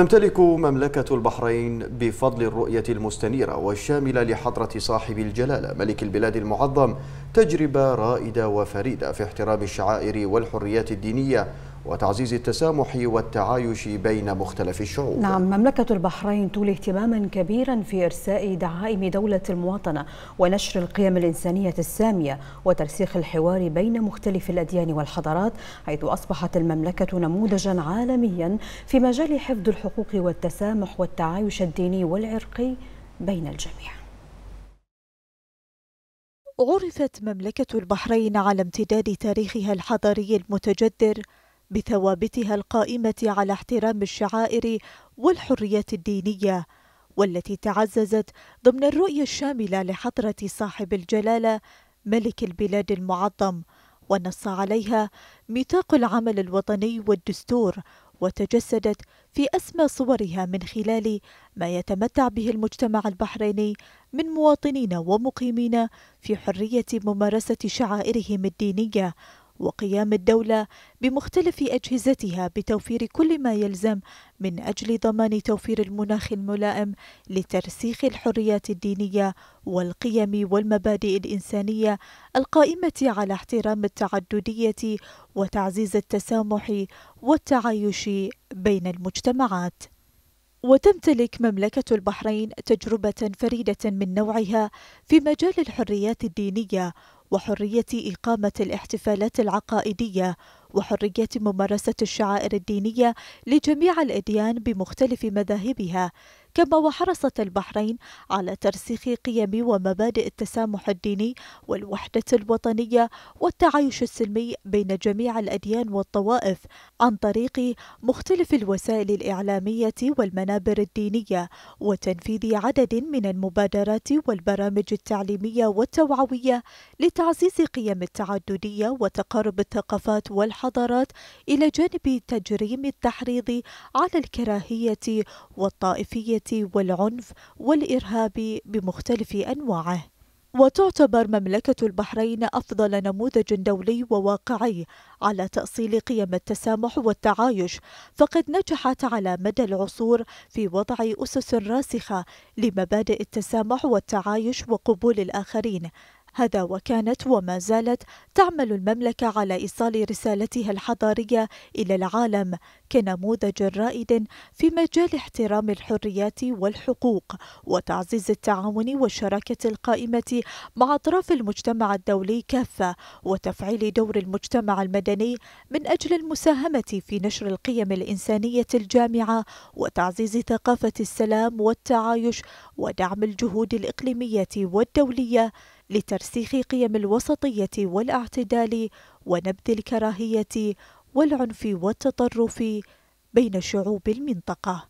تمتلك مملكة البحرين بفضل الرؤية المستنيرة والشاملة لحضرة صاحب الجلالة ملك البلاد المعظم تجربة رائدة وفريدة في احترام الشعائر والحريات الدينية وتعزيز التسامح والتعايش بين مختلف الشعوب نعم مملكة البحرين تولي اهتماما كبيرا في إرساء دعائم دولة المواطنة ونشر القيم الإنسانية السامية وترسيخ الحوار بين مختلف الأديان والحضارات حيث أصبحت المملكة نموذجا عالميا في مجال حفظ الحقوق والتسامح والتعايش الديني والعرقي بين الجميع عرفت مملكة البحرين على امتداد تاريخها الحضاري المتجدر بثوابتها القائمة على احترام الشعائر والحريات الدينية والتي تعززت ضمن الرؤية الشاملة لحضرة صاحب الجلالة ملك البلاد المعظم ونص عليها ميثاق العمل الوطني والدستور وتجسدت في أسمى صورها من خلال ما يتمتع به المجتمع البحريني من مواطنين ومقيمين في حرية ممارسة شعائرهم الدينية وقيام الدولة بمختلف أجهزتها بتوفير كل ما يلزم من أجل ضمان توفير المناخ الملائم لترسيخ الحريات الدينية والقيم والمبادئ الإنسانية القائمة على احترام التعددية وتعزيز التسامح والتعايش بين المجتمعات. وتمتلك مملكة البحرين تجربة فريدة من نوعها في مجال الحريات الدينية وحرية إقامة الاحتفالات العقائدية وحرية ممارسة الشعائر الدينية لجميع الأديان بمختلف مذاهبها كما وحرصت البحرين على ترسيخ قيم ومبادئ التسامح الديني والوحدة الوطنية والتعايش السلمي بين جميع الأديان والطوائف عن طريق مختلف الوسائل الإعلامية والمنابر الدينية وتنفيذ عدد من المبادرات والبرامج التعليمية والتوعوية لتعزيز قيم التعددية وتقارب الثقافات والحضارات الحضارات إلى جانب تجريم التحريض على الكراهية والطائفية والعنف والإرهاب بمختلف أنواعه وتعتبر مملكة البحرين أفضل نموذج دولي وواقعي على تأصيل قيم التسامح والتعايش، فقد نجحت على مدى العصور في وضع أسس راسخة لمبادئ التسامح والتعايش وقبول الآخرين، هذا وكانت وما زالت تعمل المملكة على إيصال رسالتها الحضارية إلى العالم كنموذج رائد في مجال احترام الحريات والحقوق وتعزيز التعاون والشراكة القائمة مع أطراف المجتمع الدولي كافة وتفعيل دور المجتمع المدني من أجل المساهمة في نشر القيم الإنسانية الجامعة وتعزيز ثقافة السلام والتعايش ودعم الجهود الإقليمية والدولية لترسيخ قيم الوسطية والاعتدال ونبذ الكراهية والعنف والتطرف بين شعوب المنطقة